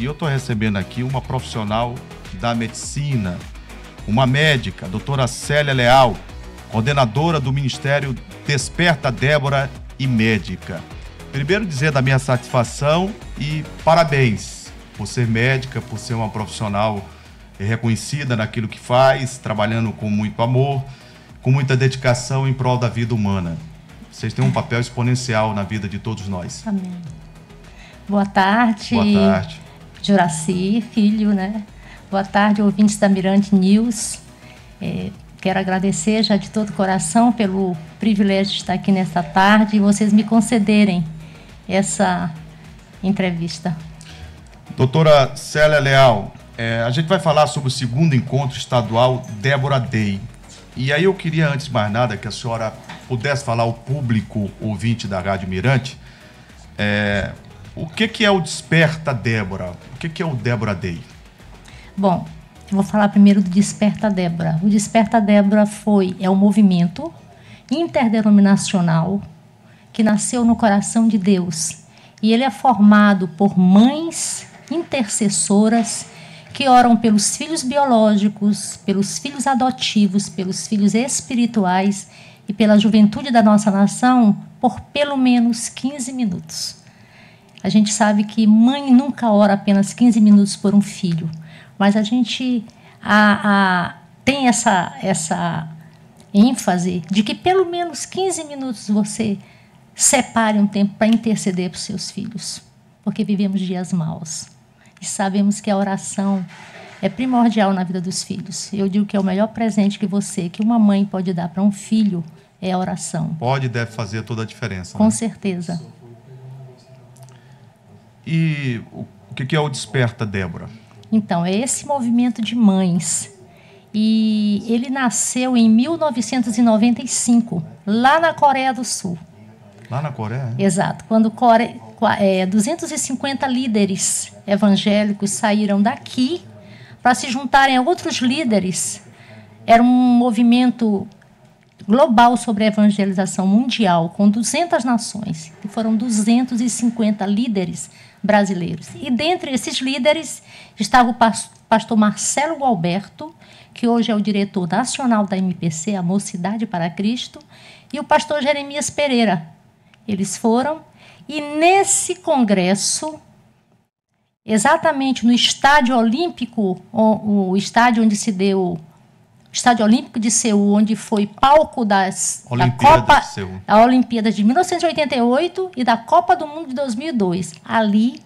E eu estou recebendo aqui uma profissional da medicina, uma médica, doutora Célia Leal, coordenadora do Ministério Desperta Débora e Médica. Primeiro dizer da minha satisfação e parabéns por ser médica, por ser uma profissional reconhecida naquilo que faz, trabalhando com muito amor, com muita dedicação em prol da vida humana. Vocês têm um papel exponencial na vida de todos nós. Amém. Boa tarde. Boa tarde. Juraci Filho, né? Boa tarde, ouvintes da Mirante News. É, quero agradecer já de todo o coração pelo privilégio de estar aqui nesta tarde e vocês me concederem essa entrevista. Doutora Célia Leal, é, a gente vai falar sobre o segundo encontro estadual Débora Day. E aí eu queria, antes de mais nada, que a senhora pudesse falar ao público ouvinte da Rádio Mirante é, o que, que é o Desperta Débora? O que, que é o Débora Day? Bom, eu vou falar primeiro do Desperta Débora. O Desperta Débora foi, é um movimento interdenominacional que nasceu no coração de Deus. E ele é formado por mães intercessoras que oram pelos filhos biológicos, pelos filhos adotivos, pelos filhos espirituais e pela juventude da nossa nação por pelo menos 15 minutos. A gente sabe que mãe nunca ora apenas 15 minutos por um filho, mas a gente a, a, tem essa, essa ênfase de que pelo menos 15 minutos você separe um tempo para interceder para os seus filhos, porque vivemos dias maus e sabemos que a oração é primordial na vida dos filhos. Eu digo que é o melhor presente que você, que uma mãe pode dar para um filho, é a oração. Pode e deve fazer toda a diferença. Com né? certeza. E o que é o Desperta, Débora? Então, é esse movimento de mães. E ele nasceu em 1995, lá na Coreia do Sul. Lá na Coreia? É? Exato. Quando Core... 250 é, líderes evangélicos saíram daqui para se juntarem a outros líderes. Era um movimento global sobre a evangelização mundial, com 200 nações. E foram 250 líderes brasileiros. E dentre esses líderes estava o pastor Marcelo Gualberto, que hoje é o diretor nacional da MPC, a Mocidade para Cristo, e o pastor Jeremias Pereira. Eles foram e nesse congresso, exatamente no estádio olímpico, o estádio onde se deu Estádio Olímpico de Seul, onde foi palco das Olimpíada da Copa de da Olimpíada de 1988 e da Copa do Mundo de 2002. Ali,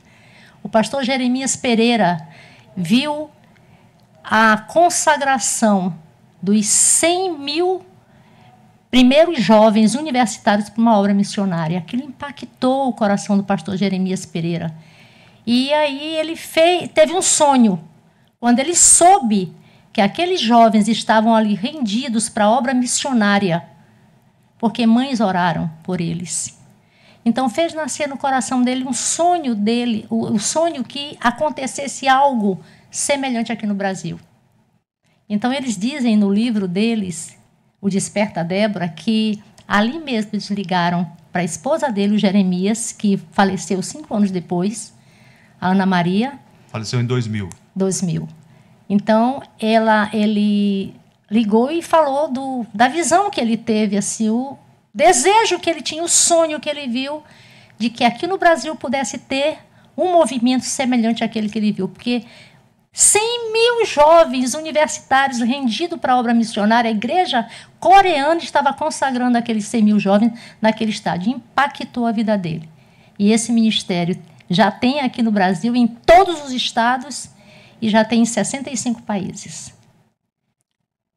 o pastor Jeremias Pereira viu a consagração dos 100 mil primeiros jovens universitários para uma obra missionária. Aquilo impactou o coração do pastor Jeremias Pereira. E aí ele fez, teve um sonho. Quando ele soube que aqueles jovens estavam ali rendidos para a obra missionária, porque mães oraram por eles. Então fez nascer no coração dele um sonho dele, o, sonho que acontecesse algo semelhante aqui no Brasil. Então eles dizem no livro deles, o Desperta Débora, que ali mesmo eles ligaram para a esposa dele, o Jeremias, que faleceu cinco anos depois, a Ana Maria. Faleceu em 2000. 2000. Então, ela, ele ligou e falou do, da visão que ele teve, assim, o desejo que ele tinha, o sonho que ele viu de que aqui no Brasil pudesse ter um movimento semelhante àquele que ele viu, porque 100 mil jovens universitários rendidos para a obra missionária, a igreja coreana estava consagrando aqueles 100 mil jovens naquele estádio, impactou a vida dele. E esse ministério já tem aqui no Brasil, em todos os estados, e já tem em 65 países.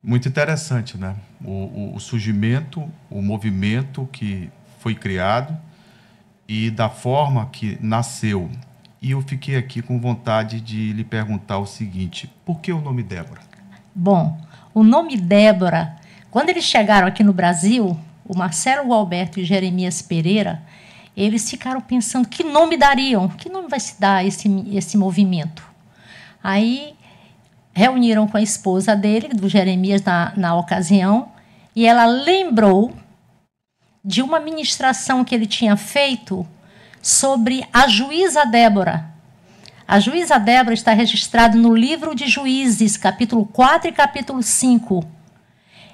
Muito interessante, né? O, o, o surgimento, o movimento que foi criado e da forma que nasceu. E eu fiquei aqui com vontade de lhe perguntar o seguinte: por que o nome Débora? Bom, o nome Débora, quando eles chegaram aqui no Brasil, o Marcelo Alberto e Jeremias Pereira, eles ficaram pensando que nome dariam, que nome vai se dar esse, esse movimento. Aí reuniram com a esposa dele, do Jeremias, na, na ocasião, e ela lembrou de uma ministração que ele tinha feito sobre a juíza Débora. A juíza Débora está registrada no livro de Juízes, capítulo 4 e capítulo 5.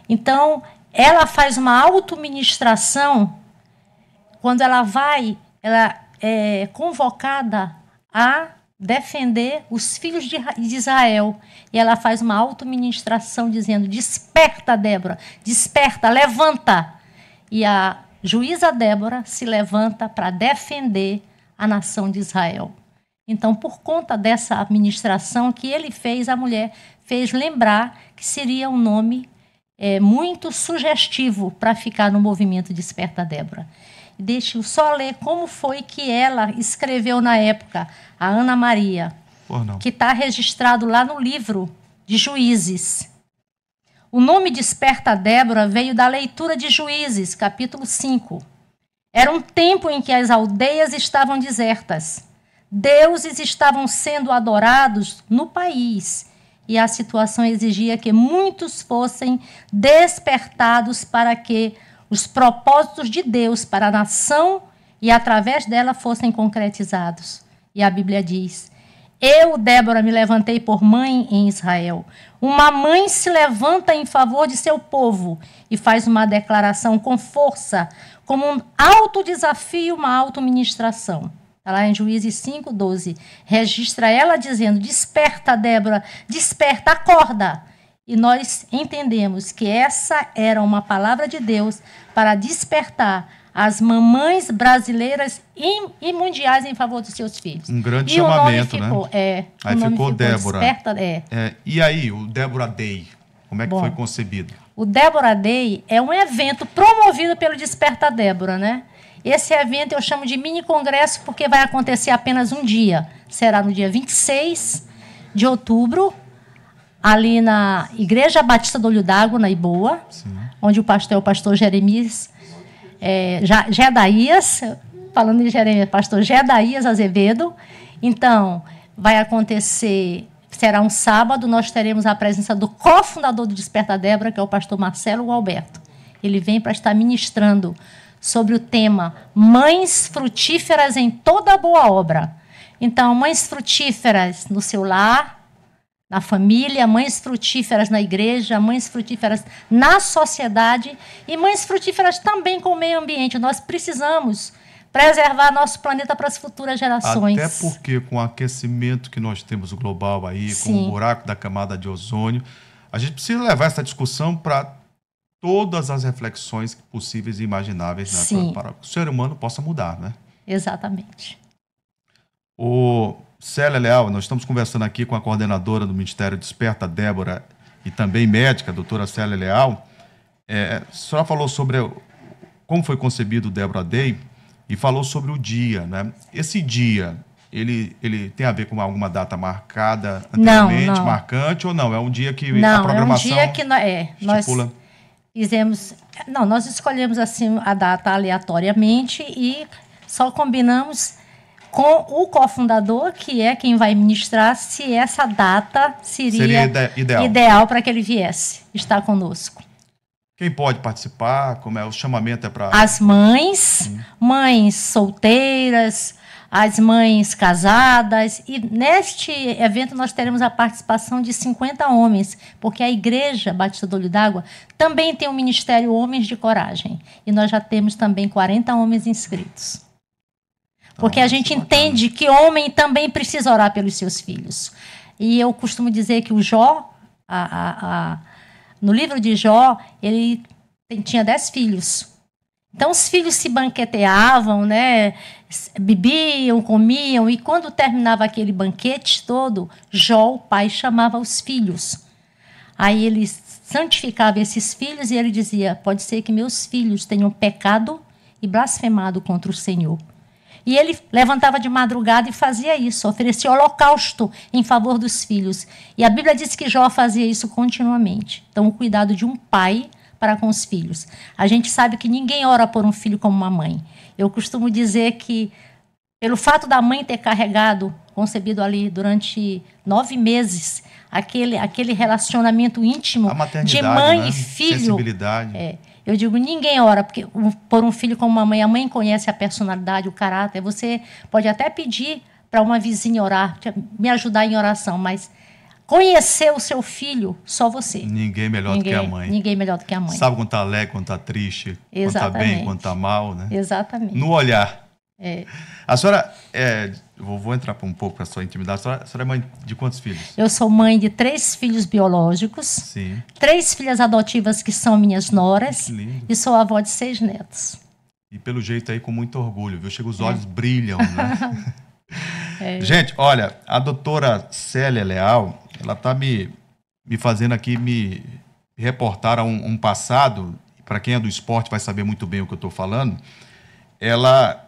Então, ela faz uma auto-ministração quando ela vai, ela é convocada a defender os filhos de Israel. E ela faz uma auto-ministração dizendo: Desperta, Débora, desperta, levanta. E a juíza Débora se levanta para defender a nação de Israel. Então, por conta dessa administração que ele fez, a mulher fez lembrar que seria um nome é, muito sugestivo para ficar no movimento Desperta Débora. Deixa eu só ler como foi que ela escreveu na época, a Ana Maria, que está registrado lá no livro de Juízes. O nome Desperta Débora veio da leitura de Juízes, capítulo 5. Era um tempo em que as aldeias estavam desertas. Deuses estavam sendo adorados no país e a situação exigia que muitos fossem despertados para que os propósitos de Deus para a nação e através dela fossem concretizados. E a Bíblia diz: Eu, Débora, me levantei por mãe em Israel. Uma mãe se levanta em favor de seu povo e faz uma declaração com força, como um alto desafio, uma auto-ministração. Está lá em Juízes 5, 12. Registra ela dizendo: Desperta, Débora, desperta, acorda. E nós entendemos que essa era uma palavra de Deus para despertar as mamães brasileiras e, mundiais em favor dos seus filhos. Um grande e chamamento, né? ficou, né? É, aí ficou, ficou Débora. Desperta, é. É, e aí, o Débora Day, como é que Bom, foi concebido? O Débora Day é um evento promovido pelo Desperta Débora, né? Esse evento eu chamo de mini congresso porque vai acontecer apenas um dia. Será no dia 26 de outubro, ali na Igreja Batista do Olho d'Água, na Iboa, Sim. onde o pastor é o pastor Jeremias é, Gedaías, falando em Jeremias, pastor Gedaías Azevedo. Então, vai acontecer, será um sábado, nós teremos a presença do cofundador do Desperta Débora, que é o pastor Marcelo Alberto. Ele vem para estar ministrando sobre o tema Mães Frutíferas em Toda Boa Obra. Então, mães frutíferas no seu lar, na família, mães frutíferas na igreja, mães frutíferas na sociedade e mães frutíferas também com o meio ambiente. Nós precisamos preservar nosso planeta para as futuras gerações. Até porque com o aquecimento que nós temos global aí, Sim. com o buraco da camada de ozônio, a gente precisa levar essa discussão para todas as reflexões possíveis e imagináveis né? para, para que o ser humano possa mudar, né? Exatamente. O Célia Leal, nós estamos conversando aqui com a coordenadora do Ministério Desperta, Débora, e também médica, a doutora Célia Leal. É, a senhora falou sobre como foi concebido o Débora Day e falou sobre o dia, né? Esse dia, ele, ele tem a ver com alguma data marcada anteriormente, não, não. marcante, ou não? É um dia que não, a programação é um dia que nós, é, estipula... Nós fizemos... Não, nós escolhemos assim a data aleatoriamente e só combinamos com o cofundador, que é quem vai ministrar, se essa data seria, seria ide ideal, ideal para que ele viesse estar conosco. Quem pode participar? Como é o chamamento é para as mães, hum. mães solteiras, as mães casadas e neste evento nós teremos a participação de 50 homens, porque a igreja Batista do Olho d'Água também tem o um ministério Homens de Coragem e nós já temos também 40 homens inscritos. Porque a ah, gente entende que homem também precisa orar pelos seus filhos. E eu costumo dizer que o Jó, a, a, a, no livro de Jó, ele tinha dez filhos. Então os filhos se banqueteavam, né? Bebiam, comiam e quando terminava aquele banquete todo, Jó, o pai, chamava os filhos. Aí ele santificava esses filhos e ele dizia: pode ser que meus filhos tenham pecado e blasfemado contra o Senhor. E ele levantava de madrugada e fazia isso, oferecia holocausto em favor dos filhos. E a Bíblia diz que Jó fazia isso continuamente. Então, o cuidado de um pai para com os filhos. A gente sabe que ninguém ora por um filho como uma mãe. Eu costumo dizer que, pelo fato da mãe ter carregado, concebido ali durante nove meses, aquele, aquele relacionamento íntimo de mãe né? e filho. Sensibilidade. É, eu digo, ninguém ora porque, por um filho como uma mãe. A mãe conhece a personalidade, o caráter. Você pode até pedir para uma vizinha orar, me ajudar em oração, mas conhecer o seu filho, só você. Ninguém melhor ninguém, do que a mãe. Ninguém melhor do que a mãe. Sabe quando está alegre, quando está triste, Exatamente. quando está bem, quando está mal, né? Exatamente. No olhar. É. A senhora, é, vou, vou, entrar um pouco para a sua intimidade. A senhora, a senhora, é mãe de quantos filhos? Eu sou mãe de três filhos biológicos, Sim. três filhas adotivas que são minhas noras e sou avó de seis netos. E pelo jeito aí com muito orgulho, viu? Chega os olhos é. brilham, né? é. Gente, olha, a doutora Célia Leal, ela está me, me fazendo aqui me reportar a um, um passado. Para quem é do esporte vai saber muito bem o que eu estou falando. Ela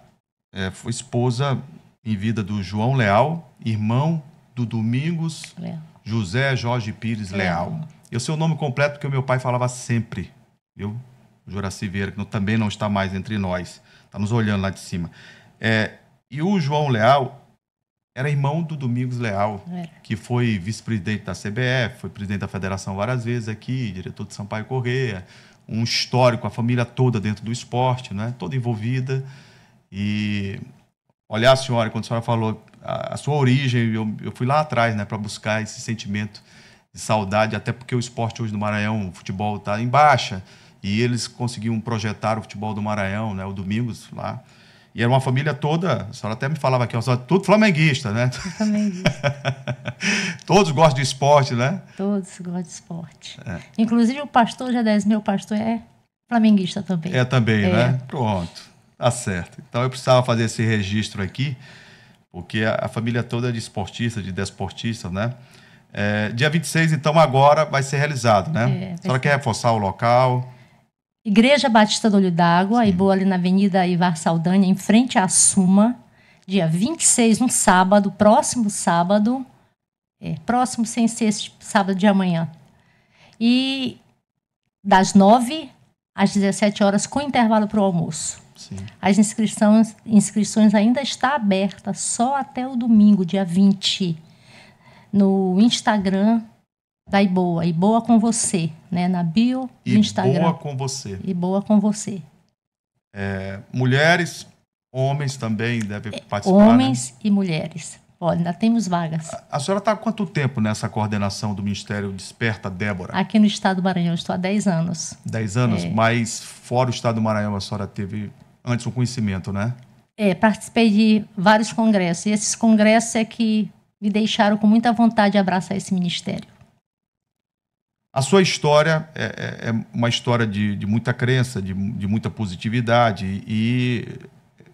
é, foi esposa em vida do João Leal, irmão do Domingos Leal. José Jorge Pires Leal. Leal. Eu sei o nome completo porque o meu pai falava sempre, viu? Juraci Vieira, que também não está mais entre nós, está nos olhando lá de cima. É, e o João Leal era irmão do Domingos Leal, é. que foi vice-presidente da CBF, foi presidente da federação várias vezes aqui, diretor de Sampaio Correia, um histórico, a família toda dentro do esporte, né? toda envolvida. E olhar a senhora, quando a senhora falou a, a sua origem, eu, eu, fui lá atrás, né, para buscar esse sentimento de saudade, até porque o esporte hoje no Maranhão, o futebol está em baixa, e eles conseguiam projetar o futebol do Maranhão, né, o Domingos lá. E era uma família toda, a senhora até me falava aqui, senhora, tudo flamenguista, né? Flamenguista. Todos gostam de esporte, né? Todos gostam de esporte. É. Inclusive o pastor, já 10 meu pastor é flamenguista também. É também, é. né? Pronto. Tá certo. Então eu precisava fazer esse registro aqui, porque a, a família toda é de esportista, de desportista, né? É, dia 26, então, agora vai ser realizado, né? É, quer reforçar o local? Igreja Batista do Olho d'Água, e boa ali na Avenida Ivar Saldanha, em frente à Suma, dia 26, um sábado, próximo sábado, é, próximo sem ser esse sábado de amanhã. E das 9 às 17 horas, com intervalo para o almoço. Sim. As inscrições, inscrições ainda está aberta só até o domingo, dia 20, no Instagram da Iboa, Iboa com você, né? Na bio do Iboa Instagram. Iboa com você. Iboa com você. É, mulheres, homens também devem é, participar. Né? Homens né? e mulheres. Olha, ainda temos vagas. A, a senhora está há quanto tempo nessa coordenação do Ministério Desperta, Débora? Aqui no estado do Maranhão, estou há 10 anos. 10 anos, é. mas fora o estado do Maranhão, a senhora teve antes o conhecimento, né? É, participei de vários congressos. E esses congressos é que me deixaram com muita vontade de abraçar esse ministério. A sua história é, é, é uma história de, de muita crença, de, de, muita positividade e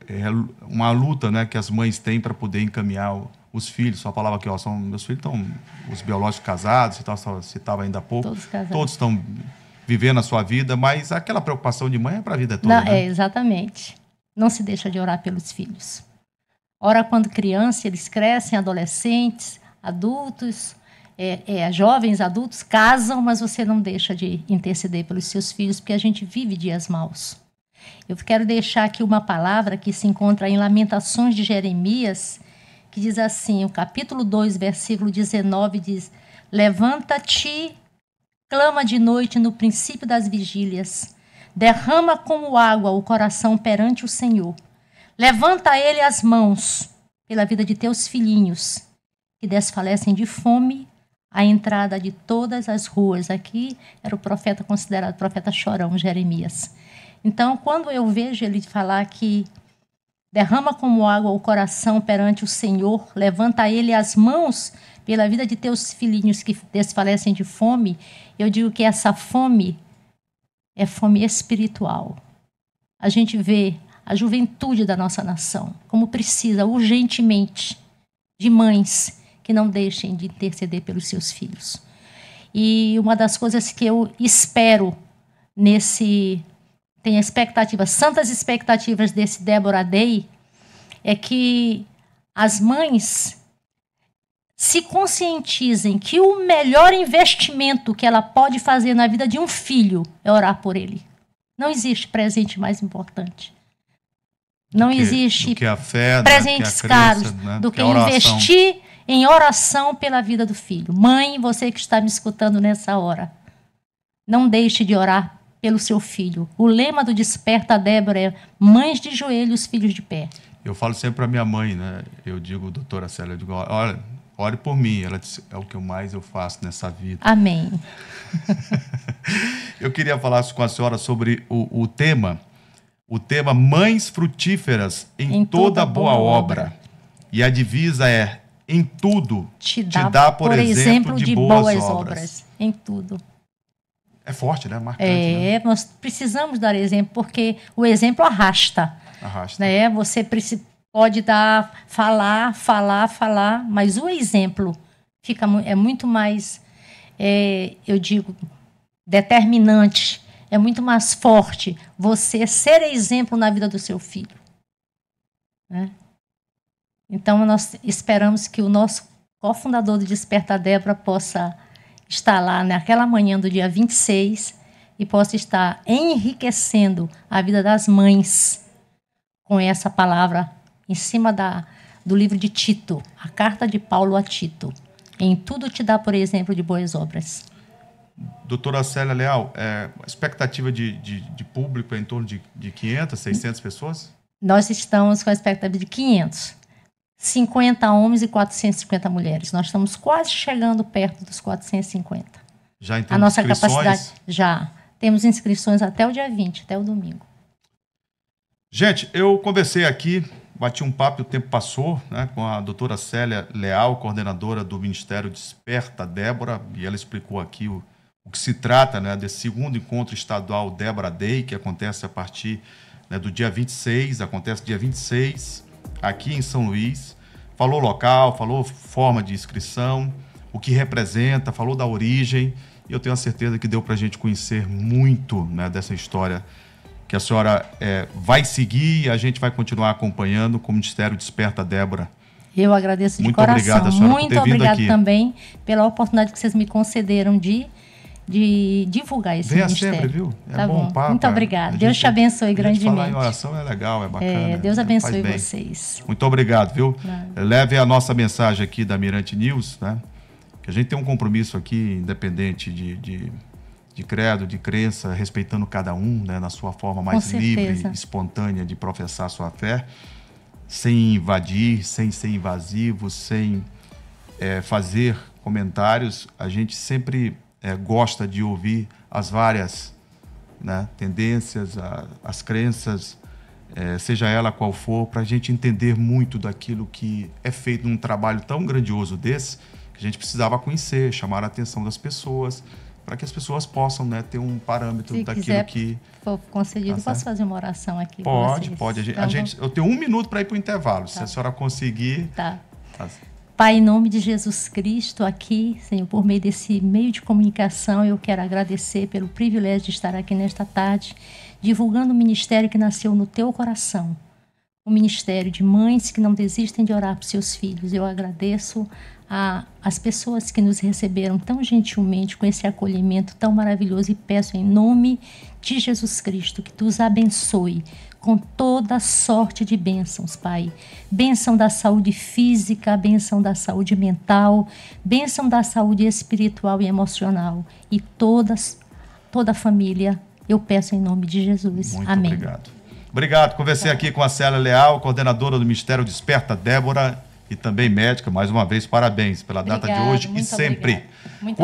é, é uma luta né, que as mães têm para poder encaminhar os filhos. Sua palavra aqui, ó, são, meus filhos estão, os biológicos casados, você estava ainda há pouco. Todos casados. Todos estão viver na sua vida, mas aquela preocupação de mãe é para a vida toda. Não, né? É, exatamente. Não se deixa de orar pelos filhos. Ora quando criança, eles crescem, adolescentes, adultos, é, é, jovens, adultos, casam, mas você não deixa de interceder pelos seus filhos, porque a gente vive dias maus. Eu quero deixar aqui uma palavra que se encontra em Lamentações de Jeremias, que diz assim, o capítulo 2, versículo 19 diz: Levanta-te clama de noite no princípio das vigílias. Derrama como água o coração perante o Senhor. Levanta a ele as mãos pela vida de teus filhinhos, que desfalecem de fome à entrada de todas as ruas. Aqui era o profeta considerado profeta chorão, Jeremias. Então, quando eu vejo ele falar que derrama como água o coração perante o Senhor, levanta a ele as mãos pela vida de teus filhinhos que desfalecem de fome eu digo que essa fome é fome espiritual. A gente vê a juventude da nossa nação, como precisa urgentemente de mães que não deixem de interceder pelos seus filhos. E uma das coisas que eu espero nesse tem expectativas, santas expectativas desse Débora Day é que as mães se conscientizem que o melhor investimento que ela pode fazer na vida de um filho é orar por ele. Não existe presente mais importante. Não do que, existe fé, né? presentes né? caros crença, né? do que, que investir em oração pela vida do filho. Mãe, você que está me escutando nessa hora, não deixe de orar pelo seu filho. O lema do Desperta Débora é mães de joelhos, filhos de pé. Eu falo sempre para minha mãe, né? Eu digo, doutora Célia, eu digo, olha, ore por mim. Ela disse, é o que eu mais eu faço nessa vida. Amém. eu queria falar com a senhora sobre o, o tema, o tema Mães Frutíferas em, em toda, toda, boa, boa obra. obra. E a divisa é, em tudo te dá, te dá por, por, exemplo, de, de boas, boas obras. obras. Em tudo. É forte, né? Marcante, né? é, né? nós precisamos dar exemplo, porque o exemplo arrasta. Arrasta. Né? Você precisa pode dar falar, falar, falar, mas o exemplo fica é muito mais, é, eu digo, determinante, é muito mais forte você ser exemplo na vida do seu filho. Né? Então nós esperamos que o nosso cofundador do Desperta Débora possa estar lá naquela manhã do dia 26 e possa estar enriquecendo a vida das mães com essa palavra em cima da, do livro de Tito, a carta de Paulo a Tito. Em tudo te dá, por exemplo, de boas obras. Doutora Célia Leal, é, expectativa de, de, de, público é em torno de, de 500, 600 pessoas? Nós estamos com a expectativa de 500. 50 homens e 450 mulheres. Nós estamos quase chegando perto dos 450. Já em A nossa capacidade já. Temos inscrições até o dia 20, até o domingo. Gente, eu conversei aqui Bati um papo e o tempo passou né, com a doutora Célia Leal, coordenadora do Ministério Desperta Débora, e ela explicou aqui o, o que se trata né, desse segundo encontro estadual Débora Day, que acontece a partir né, do dia 26, acontece dia 26, aqui em São Luís. Falou local, falou forma de inscrição, o que representa, falou da origem, e eu tenho a certeza que deu para a gente conhecer muito né, dessa história que a senhora é, vai seguir e a gente vai continuar acompanhando com o Ministério Desperta Débora. Eu agradeço de Muito coração. Obrigado, senhora, Muito obrigada também pela oportunidade que vocês me concederam de, de divulgar esse Venha ministério. sempre, viu? É tá bom, bom. Muito é. obrigado. Deus te abençoe grandemente. Falar em oração é legal, é bacana. É, Deus né? abençoe vocês. Muito obrigado, viu? Claro. Leve a nossa mensagem aqui da Mirante News, né? Que a gente tem um compromisso aqui, independente de, de de credo, de crença, respeitando cada um né, na sua forma mais livre, espontânea de professar sua fé, sem invadir, sem ser invasivo, sem é, fazer comentários. A gente sempre é, gosta de ouvir as várias né, tendências, a, as crenças, é, seja ela qual for, para a gente entender muito daquilo que é feito num trabalho tão grandioso desse, que a gente precisava conhecer, chamar a atenção das pessoas para que as pessoas possam né, ter um parâmetro Se daquilo quiser, que. For concedido, tá posso fazer uma oração aqui? Pode, pode. A gente, então, a gente, eu tenho um minuto para ir para o intervalo. Tá. Se a senhora conseguir. Tá. tá. Pai, em nome de Jesus Cristo, aqui, Senhor, por meio desse meio de comunicação, eu quero agradecer pelo privilégio de estar aqui nesta tarde, divulgando o ministério que nasceu no teu coração o Ministério de Mães que não desistem de orar por seus filhos. Eu agradeço a, as pessoas que nos receberam tão gentilmente com esse acolhimento tão maravilhoso e peço em nome de Jesus Cristo que tu os abençoe com toda sorte de bênçãos, Pai. Bênção da saúde física, bênção da saúde mental, bênção da saúde espiritual e emocional e todas toda a família. Eu peço em nome de Jesus. Muito Amém. Obrigado. Obrigado. Conversei aqui com a Célia Leal, coordenadora do Ministério Desperta, Débora, e também médica. Mais uma vez, parabéns pela data de hoje e sempre. Muito